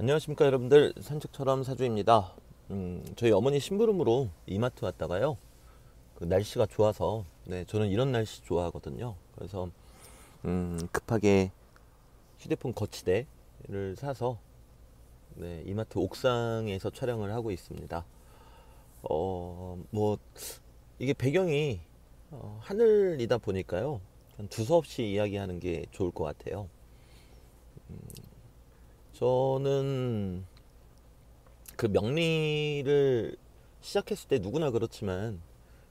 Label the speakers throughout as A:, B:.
A: 안녕하십니까 여러분들 산책처럼 사주입니다 음, 저희 어머니 심부름으로 이마트 왔다가요 그 날씨가 좋아서 네 저는 이런 날씨 좋아하거든요 그래서 음, 급하게 휴대폰 거치대를 사서 네, 이마트 옥상에서 촬영을 하고 있습니다 어뭐 이게 배경이 어, 하늘이다 보니까요 두서없이 이야기하는 게 좋을 것 같아요 음, 저는 그 명리를 시작했을 때 누구나 그렇지만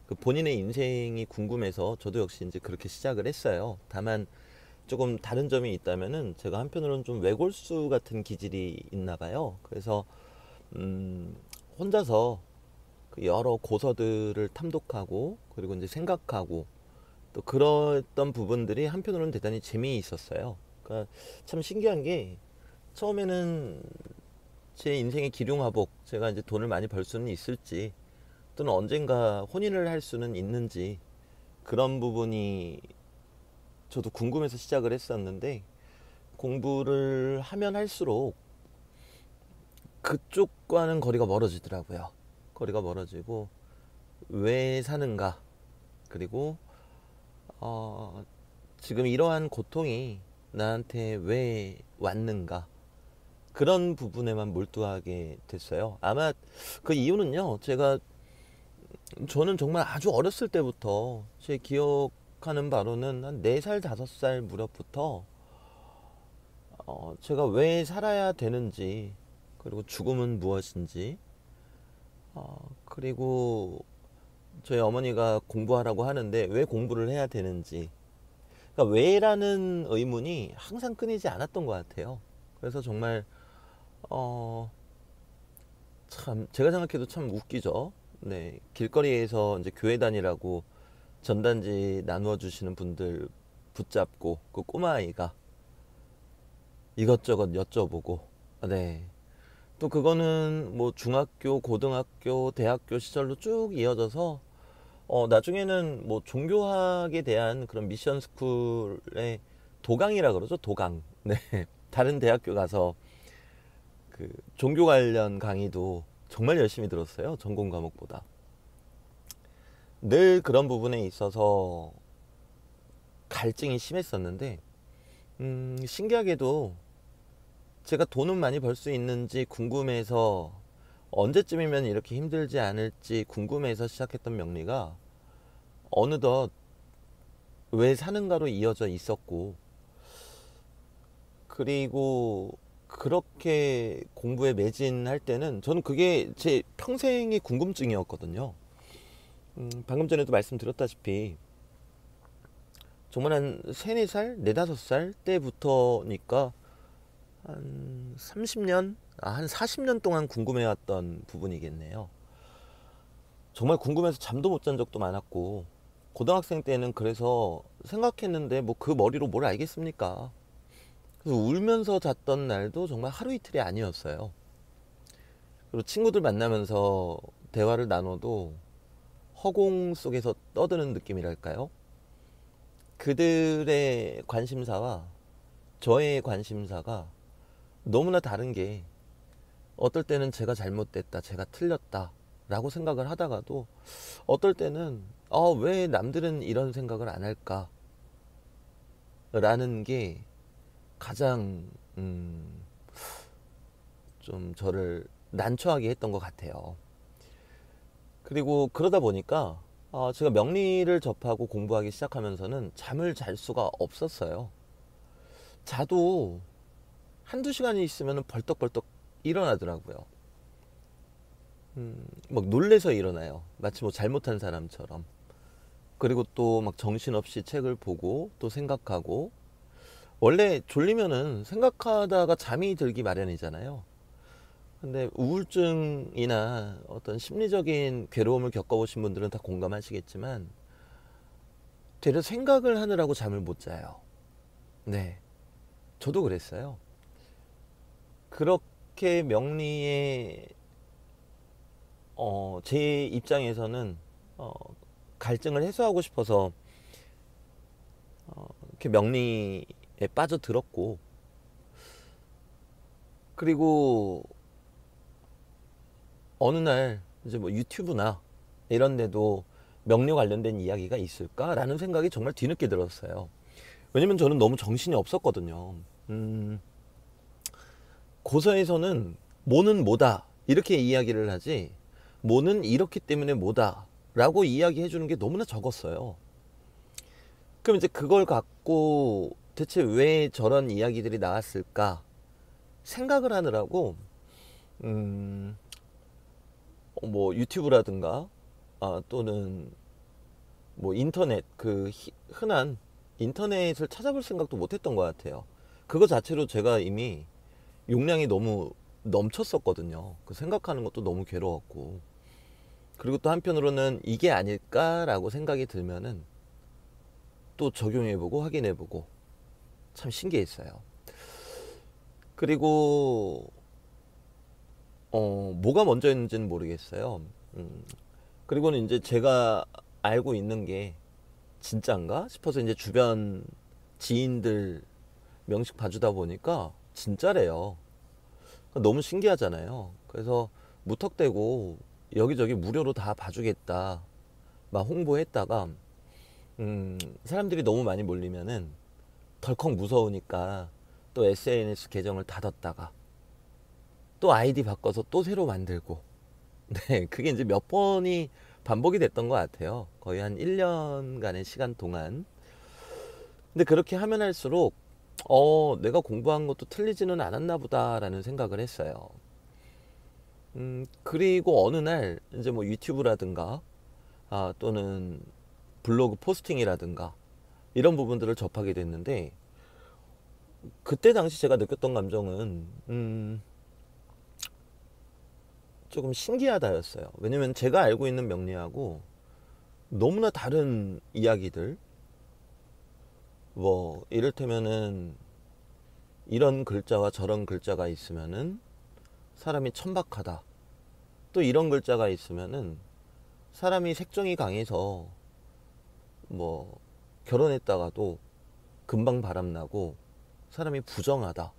A: 그 본인의 인생이 궁금해서 저도 역시 이제 그렇게 시작을 했어요. 다만 조금 다른 점이 있다면은 제가 한편으로는 좀 외골수 같은 기질이 있나 봐요. 그래서 음 혼자서 그 여러 고서들을 탐독하고 그리고 이제 생각하고 또 그랬던 부분들이 한편으로는 대단히 재미있었어요. 그러니까 참 신기한 게 처음에는 제 인생의 기륭화복 제가 이제 돈을 많이 벌 수는 있을지 또는 언젠가 혼인을 할 수는 있는지 그런 부분이 저도 궁금해서 시작을 했었는데 공부를 하면 할수록 그쪽과는 거리가 멀어지더라고요. 거리가 멀어지고 왜 사는가 그리고 어, 지금 이러한 고통이 나한테 왜 왔는가 그런 부분에만 몰두하게 됐어요. 아마 그 이유는요. 제가 저는 정말 아주 어렸을 때부터 제 기억하는 바로는 한 네살 다섯 살 무렵부터 어, 제가 왜 살아야 되는지 그리고 죽음은 무엇인지 어, 그리고 저희 어머니가 공부하라고 하는데 왜 공부를 해야 되는지 그러니까 왜라는 의문이 항상 끊이지 않았던 것 같아요. 그래서 정말 어, 참, 제가 생각해도 참 웃기죠. 네. 길거리에서 이제 교회 다니라고 전단지 나누어 주시는 분들 붙잡고 그 꼬마아이가 이것저것 여쭤보고 네. 또 그거는 뭐 중학교, 고등학교, 대학교 시절로 쭉 이어져서 어 나중에는 뭐 종교학에 대한 그런 미션 스쿨의 도강이라 그러죠. 도강. 네. 다른 대학교 가서 그 종교 관련 강의도 정말 열심히 들었어요. 전공 과목보다. 늘 그런 부분에 있어서 갈증이 심했었는데 음, 신기하게도 제가 돈은 많이 벌 수 있는지 궁금해서 언제쯤이면 이렇게 힘들지 않을지 궁금해서 시작했던 명리가 어느덧 왜 사는가로 이어져 있었고 그리고 그렇게 공부에 매진할 때는 저는 그게 제 평생의 궁금증이었거든요. 음, 방금 전에도 말씀드렸다시피 정말 한 세네 살, 네다섯 살 때부터니까 한 30년, 아, 한 40년 동안 궁금해왔던 부분이겠네요. 정말 궁금해서 잠도 못 잔 적도 많았고 고등학생 때는 그래서 생각했는데 뭐 그 머리로 뭘 알겠습니까? 그래서 울면서 잤던 날도 정말 하루 이틀이 아니었어요. 그리고 친구들 만나면서 대화를 나눠도 허공 속에서 떠드는 느낌이랄까요? 그들의 관심사와 저의 관심사가 너무나 다른 게 어떨 때는 제가 잘못됐다, 제가 틀렸다 라고 생각을 하다가도 어떨 때는 아, 왜 남들은 이런 생각을 안 할까? 라는 게 가장 음, 좀 저를 난처하게 했던 것 같아요. 그리고 그러다 보니까 어, 제가 명리를 접하고 공부하기 시작하면서는 잠을 잘 수가 없었어요. 자도 한두 시간이 있으면 벌떡벌떡 일어나더라고요. 음, 막 놀래서 일어나요. 마치 뭐 잘못한 사람처럼. 그리고 또 막 정신없이 책을 보고 또 생각하고 원래 졸리면은 생각하다가 잠이 들기 마련이잖아요. 근데 우울증이나 어떤 심리적인 괴로움을 겪어보신 분들은 다 공감하시겠지만 되려 생각을 하느라고 잠을 못 자요. 네. 저도 그랬어요. 그렇게 명리의 어, 제 입장에서는 어, 갈증을 해소하고 싶어서 어, 이렇게 명리 예, 빠져들었고 그리고 어느 날 이제 뭐 유튜브나 이런 데도 명료 관련된 이야기가 있을까라는 생각이 정말 뒤늦게 들었어요. 왜냐면 저는 너무 정신이 없었거든요. 음, 고서에서는 뭐는 뭐다 이렇게 이야기를 하지 뭐는 이렇기 때문에 뭐다 라고 이야기해 주는 게 너무나 적었어요. 그럼 이제 그걸 갖고 대체 왜 저런 이야기들이 나왔을까 생각을 하느라고 음, 어, 뭐 유튜브라든가 아, 또는 뭐 인터넷 그 히, 흔한 인터넷을 찾아볼 생각도 못했던 것 같아요. 그거 자체로 제가 이미 용량이 너무 넘쳤었거든요. 그 생각하는 것도 너무 괴로웠고 그리고 또 한편으로는 이게 아닐까라고 생각이 들면은 또 적용해보고 확인해보고 참 신기했어요. 그리고 어, 뭐가 먼저였는지는 모르겠어요. 음, 그리고는 이제 제가 알고 있는 게 진짠가 싶어서 이제 주변 지인들 명식 봐주다 보니까 진짜래요. 그러니까 너무 신기하잖아요. 그래서 무턱대고 여기저기 무료로 다 봐주겠다 막 홍보했다가 음, 사람들이 너무 많이 몰리면은 덜컥 무서우니까 또 SNS 계정을 닫았다가 또 아이디 바꿔서 또 새로 만들고 네 그게 이제 몇 번이 반복이 됐던 것 같아요 거의 한 1년간의 시간 동안 근데 그렇게 하면 할수록 어 내가 공부한 것도 틀리지는 않았나 보다라는 생각을 했어요 음 그리고 어느 날 이제 뭐 유튜브라든가 아, 또는 블로그 포스팅이라든가 이런 부분들을 접하게 됐는데 그때 당시 제가 느꼈던 감정은 음, 조금 신기하다였어요. 왜냐면 제가 알고 있는 명리하고 너무나 다른 이야기들 뭐 이를테면은 이런 글자와 저런 글자가 있으면은 사람이 천박하다. 또 이런 글자가 있으면은 사람이 색종이 강해서 뭐 결혼했다가도 금방 바람나고 사람이 부정하다.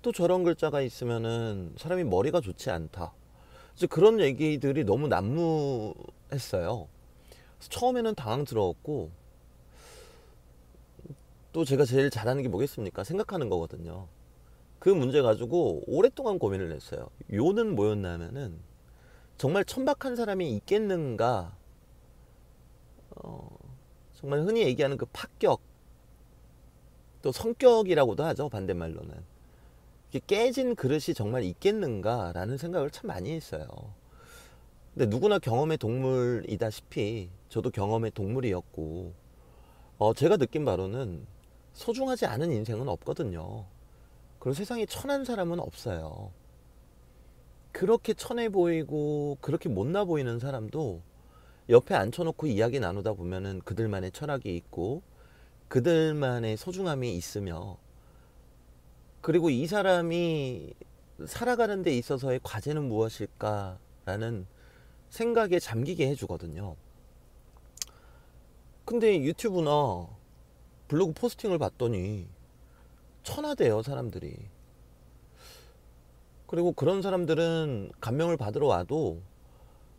A: 또 저런 글자가 있으면은 사람이 머리가 좋지 않다. 그런 얘기들이 너무 난무했어요. 처음에는 당황스러웠고 또 제가 제일 잘하는 게 뭐겠습니까? 생각하는 거거든요. 그 문제 가지고 오랫동안 고민을 했어요. 요는 뭐였냐면은 정말 천박한 사람이 있겠는가? 어, 정말 흔히 얘기하는 그 파격 또 성격이라고도 하죠 반대말로는 깨진 그릇이 정말 있겠는가라는 생각을 참 많이 했어요. 근데 누구나 경험의 동물이다시피 저도 경험의 동물이었고 어, 제가 느낀 바로는 소중하지 않은 인생은 없거든요. 그리고 세상에 천한 사람은 없어요. 그렇게 천해 보이고 그렇게 못나 보이는 사람도 옆에 앉혀놓고 이야기 나누다 보면은 그들만의 철학이 있고 그들만의 소중함이 있으며 그리고 이 사람이 살아가는 데 있어서의 과제는 무엇일까라는 생각에 잠기게 해주거든요. 근데 유튜브나 블로그 포스팅을 봤더니 천하대요, 사람들이. 그리고 그런 사람들은 감명을 받으러 와도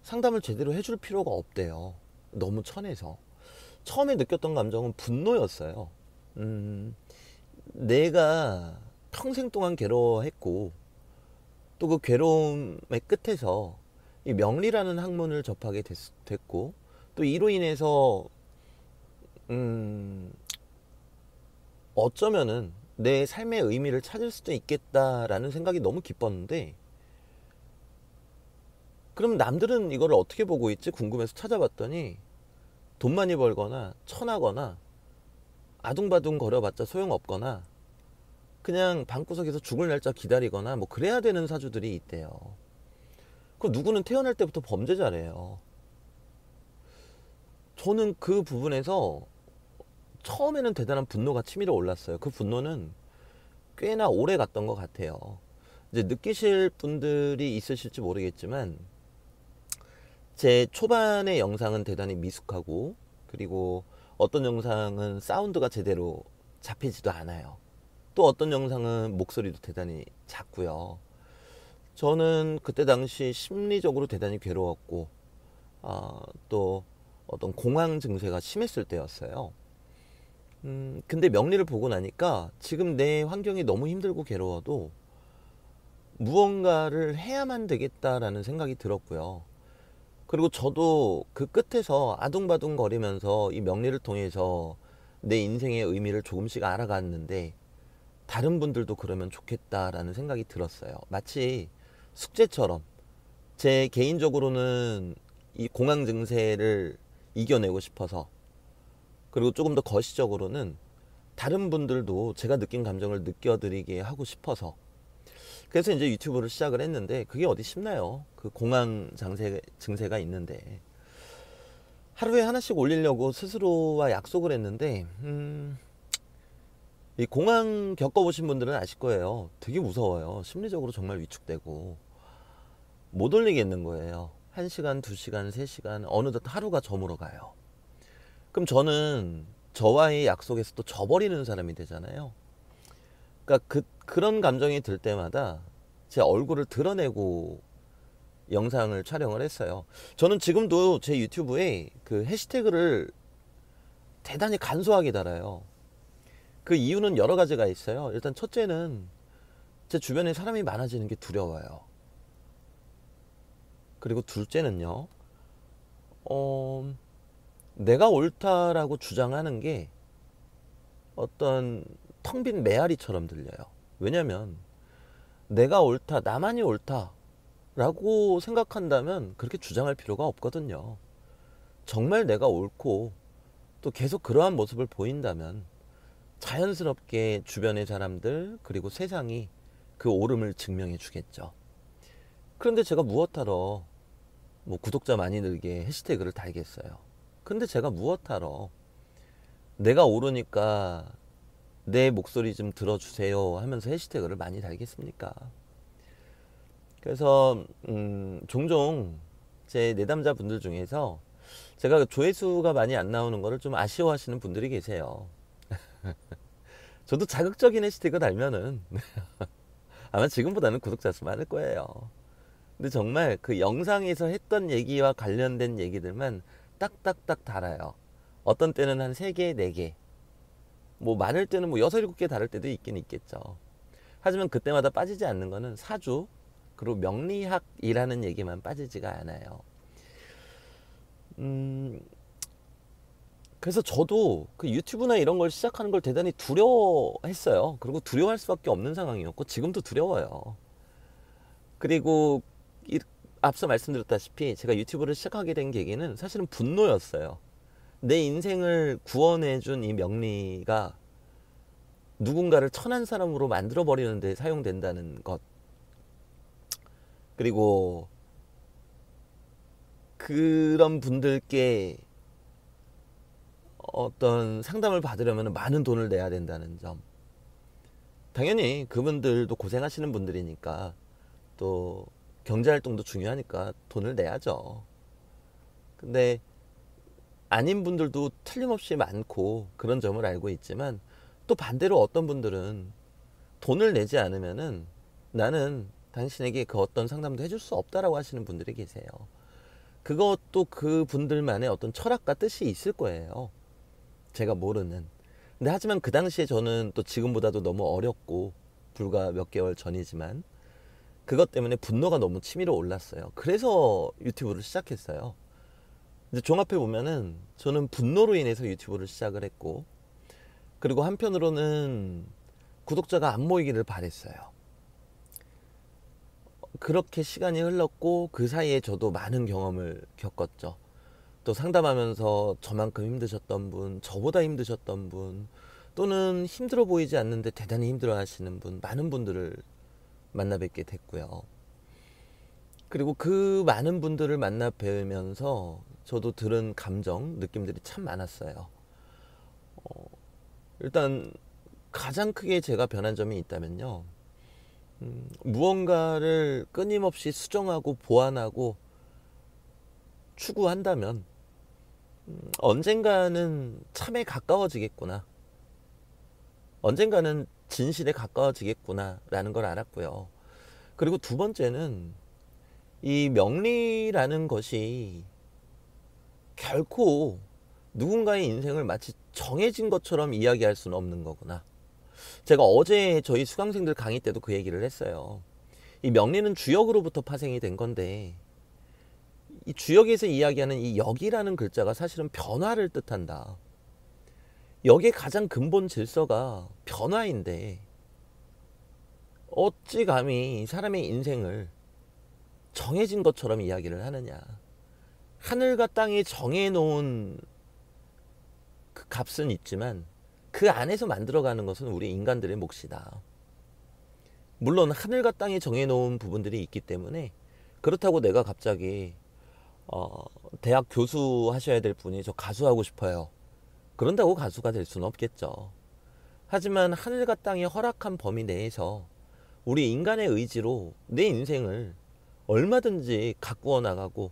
A: 상담을 제대로 해줄 필요가 없대요. 너무 천해서. 처음에 느꼈던 감정은 분노였어요. 음, 내가 평생 동안 괴로워했고, 또 그 괴로움의 끝에서 이 명리라는 학문을 접하게 됐, 됐고, 또 이로 인해서, 음, 어쩌면은 내 삶의 의미를 찾을 수도 있겠다라는 생각이 너무 기뻤는데, 그럼 남들은 이걸 어떻게 보고 있지 궁금해서 찾아봤더니 돈 많이 벌거나 천하거나 아둥바둥 거려봤자 소용없거나 그냥 방구석에서 죽을 날짜 기다리거나 뭐 그래야 되는 사주들이 있대요. 그 누구는 태어날 때부터 범죄자래요. 저는 그 부분에서 처음에는 대단한 분노가 치밀어 올랐어요. 그 분노는 꽤나 오래 갔던 것 같아요. 이제 느끼실 분들이 있으실지 모르겠지만 제 초반의 영상은 대단히 미숙하고 그리고 어떤 영상은 사운드가 제대로 잡히지도 않아요. 또 어떤 영상은 목소리도 대단히 작고요. 저는 그때 당시 심리적으로 대단히 괴로웠고 어, 또 어떤 공황 증세가 심했을 때였어요. 음, 근데 명리를 보고 나니까 지금 내 환경이 너무 힘들고 괴로워도 무언가를 해야만 되겠다라는 생각이 들었고요. 그리고 저도 그 끝에서 아둥바둥 거리면서 이 명리를 통해서 내 인생의 의미를 조금씩 알아갔는데 다른 분들도 그러면 좋겠다라는 생각이 들었어요. 마치 숙제처럼 제 개인적으로는 이 공황 증세를 이겨내고 싶어서 그리고 조금 더 거시적으로는 다른 분들도 제가 느낀 감정을 느껴드리게 하고 싶어서 그래서 이제 유튜브를 시작을 했는데 그게 어디 쉽나요? 그 공황 장세 증세가 있는데 하루에 하나씩 올리려고 스스로와 약속을 했는데 음, 이 공황 겪어보신 분들은 아실 거예요. 되게 무서워요. 심리적으로 정말 위축되고 못 올리겠는 거예요. 한시간두시간세시간 어느덧 하루가 저물어 가요. 그럼 저는 저와의 약속에서 또저버리는 사람이 되잖아요. 그러니까 그 그런 감정이 들 때마다 제 얼굴을 드러내고 영상을 촬영을 했어요. 저는 지금도 제 유튜브에 그 해시태그를 대단히 간소하게 달아요. 그 이유는 여러 가지가 있어요. 일단 첫째는 제 주변에 사람이 많아지는 게 두려워요. 그리고 둘째는요, 어, 내가 옳다라고 주장하는 게 어떤 텅빈 메아리처럼 들려요. 왜냐면 내가 옳다, 나만이 옳다라고 생각한다면 그렇게 주장할 필요가 없거든요. 정말 내가 옳고 또 계속 그러한 모습을 보인다면 자연스럽게 주변의 사람들 그리고 세상이 그오름을 증명해 주겠죠. 그런데 제가 무엇하러 뭐 구독자 많이 늘게 해시태그를 달겠어요. 근데 제가 무엇하러 내가 오르니까 내 목소리 좀 들어주세요 하면서 해시태그를 많이 달겠습니까? 그래서 음, 종종 제 내담자분들 중에서 제가 조회수가 많이 안 나오는 거를 좀 아쉬워하시는 분들이 계세요. 저도 자극적인 해시태그 달면은 아마 지금보다는 구독자 수 많을 거예요. 근데 정말 그 영상에서 했던 얘기와 관련된 얘기들만 딱딱딱 달아요. 어떤 때는 한 3개, 4개, 뭐 많을 때는 뭐 여섯 일곱 개 다를 때도 있긴 있겠죠. 하지만 그때마다 빠지지 않는 거는 사주 그리고 명리학이라는 얘기만 빠지지가 않아요. 음, 그래서 저도 그 유튜브나 이런 걸 시작하는 걸 대단히 두려워했어요. 그리고 두려워할 수밖에 없는 상황이었고 지금도 두려워요. 그리고 이, 앞서 말씀드렸다시피 제가 유튜브를 시작하게 된 계기는 사실은 분노였어요. 내 인생을 구원해준 이 명리가 누군가를 천한 사람으로 만들어 버리는 데 사용된다는 것 그리고 그런 분들께 어떤 상담을 받으려면 많은 돈을 내야 된다는 점 당연히 그분들도 고생하시는 분들이니까 또 경제활동도 중요하니까 돈을 내야죠 근데 아닌 분들도 틀림없이 많고 그런 점을 알고 있지만 또 반대로 어떤 분들은 돈을 내지 않으면은 나는 당신에게 그 어떤 상담도 해줄 수 없다라고 하시는 분들이 계세요. 그것도 그 분들만의 어떤 철학과 뜻이 있을 거예요. 제가 모르는. 근데 하지만 그 당시에 저는 또 지금보다도 너무 어렸고 불과 몇 개월 전이지만 그것 때문에 분노가 너무 치밀어 올랐어요. 그래서 유튜브를 시작했어요. 이제 종합해 보면은 저는 분노로 인해서 유튜브를 시작을 했고 그리고 한편으로는 구독자가 안 모이기를 바랬어요. 그렇게 시간이 흘렀고 그 사이에 저도 많은 경험을 겪었죠. 또 상담하면서 저만큼 힘드셨던 분, 저보다 힘드셨던 분, 또는 힘들어 보이지 않는데 대단히 힘들어 하시는 분, 많은 분들을 만나 뵙게 됐고요. 그리고 그 많은 분들을 만나 뵈면서 저도 들은 감정, 느낌들이 참 많았어요. 어, 일단 가장 크게 제가 변한 점이 있다면요. 음, 무언가를 끊임없이 수정하고 보완하고 추구한다면 음, 언젠가는 참에 가까워지겠구나. 언젠가는 진실에 가까워지겠구나라는 걸 알았고요. 그리고 두 번째는 이 명리라는 것이 결코 누군가의 인생을 마치 정해진 것처럼 이야기할 수는 없는 거구나. 제가 어제 저희 수강생들 강의 때도 그 얘기를 했어요. 이 명리는 주역으로부터 파생이 된 건데 이 주역에서 이야기하는 이 역이라는 글자가 사실은 변화를 뜻한다. 역의 가장 근본 질서가 변화인데 어찌 감히 사람의 인생을 정해진 것처럼 이야기를 하느냐. 하늘과 땅이 정해놓은 그 값은 있지만 그 안에서 만들어가는 것은 우리 인간들의 몫이다. 물론 하늘과 땅이 정해놓은 부분들이 있기 때문에 그렇다고 내가 갑자기 어, 대학 교수 하셔야 될 분이 저 가수하고 싶어요. 그런다고 가수가 될 수는 없겠죠. 하지만 하늘과 땅이 허락한 범위 내에서 우리 인간의 의지로 내 인생을 얼마든지 가꾸어 나가고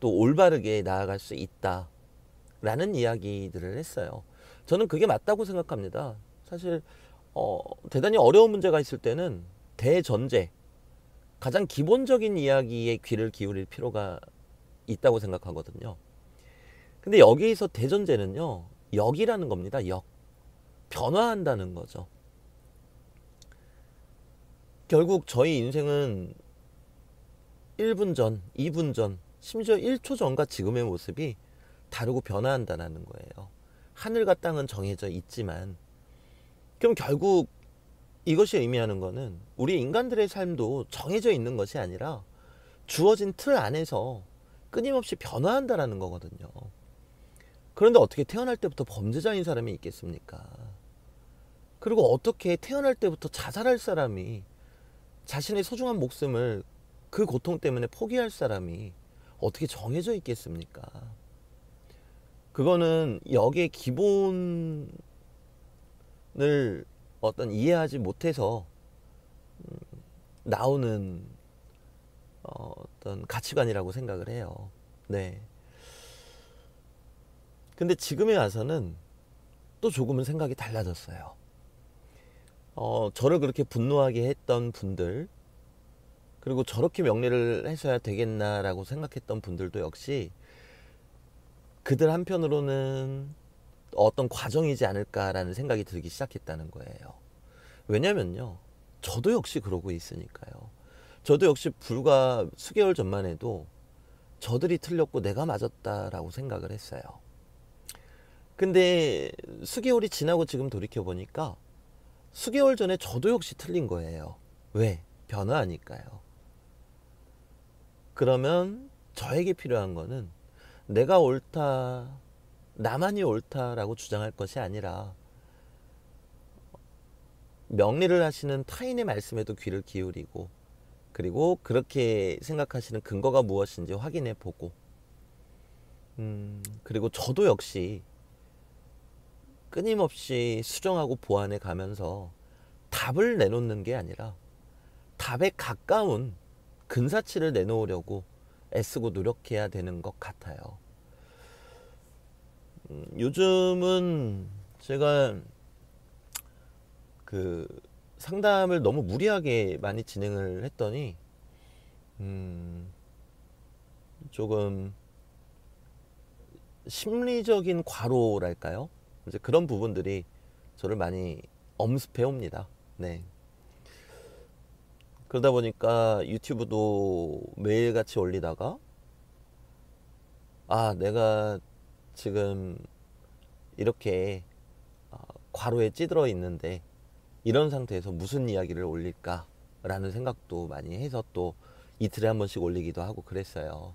A: 또 올바르게 나아갈 수 있다라는 이야기들을 했어요. 저는 그게 맞다고 생각합니다. 사실 어, 대단히 어려운 문제가 있을 때는 대전제 가장 기본적인 이야기에 귀를 기울일 필요가 있다고 생각하거든요. 근데 여기에서 대전제는요, 역이라는 겁니다. 역. 변화한다는 거죠. 결국 저희 인생은 1분 전, 2분 전, 심지어 1초 전과 지금의 모습이 다르고 변화한다는 거예요. 하늘과 땅은 정해져 있지만 그럼 결국 이것이 의미하는 거는 우리 인간들의 삶도 정해져 있는 것이 아니라 주어진 틀 안에서 끊임없이 변화한다라는 거거든요. 그런데 어떻게 태어날 때부터 범죄자인 사람이 있겠습니까? 그리고 어떻게 태어날 때부터 자살할 사람이 자신의 소중한 목숨을 그 고통 때문에 포기할 사람이 어떻게 정해져 있겠습니까? 그거는 여기에 기본을 어떤 이해하지 못해서 음, 나오는 어, 어떤 가치관이라고 생각을 해요. 네. 근데 지금에 와서는 또 조금은 생각이 달라졌어요. 어, 저를 그렇게 분노하게 했던 분들, 그리고 저렇게 명리를 해줘야 되겠나라고 생각했던 분들도 역시 그들 한편으로는 어떤 과정이지 않을까라는 생각이 들기 시작했다는 거예요. 왜냐면요. 저도 역시 그러고 있으니까요. 저도 역시 불과 수개월 전만 해도 저들이 틀렸고 내가 맞았다라고 생각을 했어요. 근데 수개월이 지나고 지금 돌이켜보니까 수개월 전에 저도 역시 틀린 거예요. 왜? 변화하니까요. 그러면 저에게 필요한 거는 내가 옳다, 나만이 옳다라고 주장할 것이 아니라 명리를 하시는 타인의 말씀에도 귀를 기울이고 그리고 그렇게 생각하시는 근거가 무엇인지 확인해 보고 음, 그리고 저도 역시 끊임없이 수정하고 보완해 가면서 답을 내놓는 게 아니라 답에 가까운 근사치를 내놓으려고 애쓰고 노력해야 되는 것 같아요. 음, 요즘은 제가 그 상담을 너무 무리하게 많이 진행을 했더니 음, 조금 심리적인 과로랄까요? 이제 그런 부분들이 저를 많이 엄습해 옵니다. 네. 그러다 보니까 유튜브도 매일같이 올리다가 아 내가 지금 이렇게 아, 과로에 찌들어 있는데 이런 상태에서 무슨 이야기를 올릴까라는 생각도 많이 해서 또 이틀에 한 번씩 올리기도 하고 그랬어요.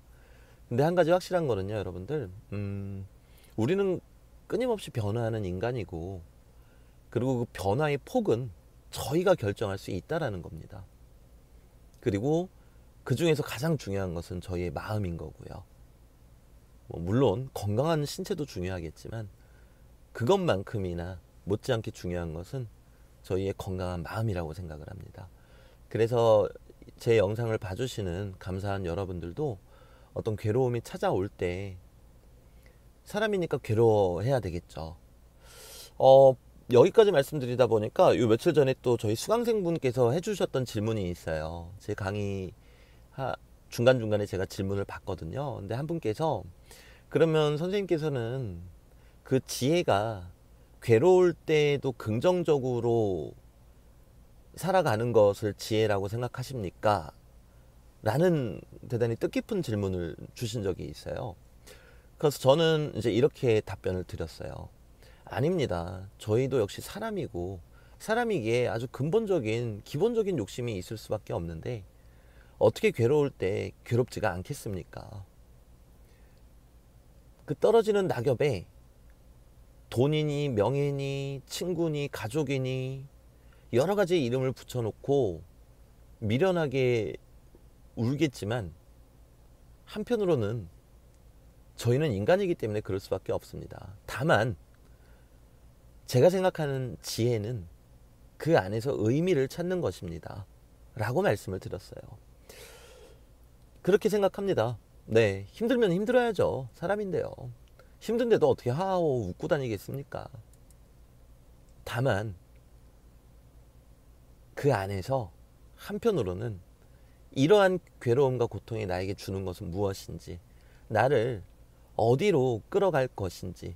A: 근데 한 가지 확실한 거는요, 여러분들. 음, 우리는 끊임없이 변화하는 인간이고, 그리고 그 변화의 폭은 저희가 결정할 수 있다라는 겁니다. 그리고 그 중에서 가장 중요한 것은 저희의 마음인 거고요. 뭐 물론 건강한 신체도 중요하겠지만 그것만큼이나 못지않게 중요한 것은 저희의 건강한 마음이라고 생각을 합니다. 그래서 제 영상을 봐주시는 감사한 여러분들도 어떤 괴로움이 찾아올 때 사람이니까 괴로워해야 되겠죠. 어, 여기까지 말씀드리다 보니까 요 며칠 전에 또 저희 수강생분께서 해주셨던 질문이 있어요. 제 강의 중간중간에 제가 질문을 받거든요. 근데 한 분께서 그러면 선생님께서는 그 지혜가 괴로울 때에도 긍정적으로 살아가는 것을 지혜라고 생각하십니까? 라는 대단히 뜻깊은 질문을 주신 적이 있어요. 그래서 저는 이제 이렇게 답변을 드렸어요. 아닙니다. 저희도 역시 사람이고 사람이기에 아주 근본적인 기본적인 욕심이 있을 수밖에 없는데 어떻게 괴로울 때 괴롭지가 않겠습니까? 그 떨어지는 낙엽에 돈이니 명예니 친구니 가족이니 여러 가지 이름을 붙여놓고 미련하게 울겠지만 한편으로는 저희는 인간이기 때문에 그럴 수밖에 없습니다. 다만 제가 생각하는 지혜는 그 안에서 의미를 찾는 것입니다. 라고 말씀을 드렸어요. 그렇게 생각합니다. 네, 힘들면 힘들어야죠. 사람인데요. 힘든데도 어떻게 하하 웃고 다니겠습니까? 다만, 그 안에서 한편으로는 이러한 괴로움과 고통이 나에게 주는 것은 무엇인지, 나를 어디로 끌어갈 것인지,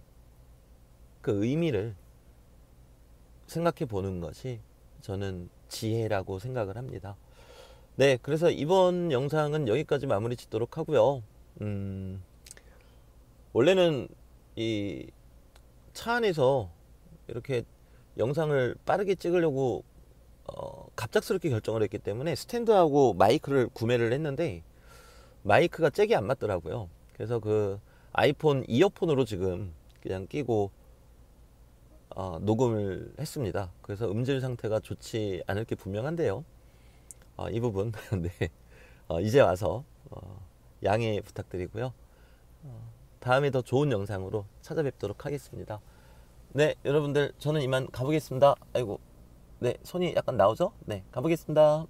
A: 그 의미를 생각해 보는 것이 저는 지혜라고 생각을 합니다. 네, 그래서 이번 영상은 여기까지 마무리 짓도록 하고요. 음, 원래는 이 차 안에서 이렇게 영상을 빠르게 찍으려고 어, 갑작스럽게 결정을 했기 때문에 스탠드하고 마이크를 구매를 했는데 마이크가 잭이 안 맞더라고요. 그래서 그 아이폰 이어폰으로 지금 그냥 끼고 어, 녹음을 했습니다. 그래서 음질 상태가 좋지 않을 게 분명한데요. 어, 이 부분 네. 어, 이제 와서 어, 양해 부탁드리고요. 어, 다음에 더 좋은 영상으로 찾아뵙도록 하겠습니다. 네, 여러분들 저는 이만 가보겠습니다. 아이고, 네 손이 약간 나오죠? 네, 가보겠습니다.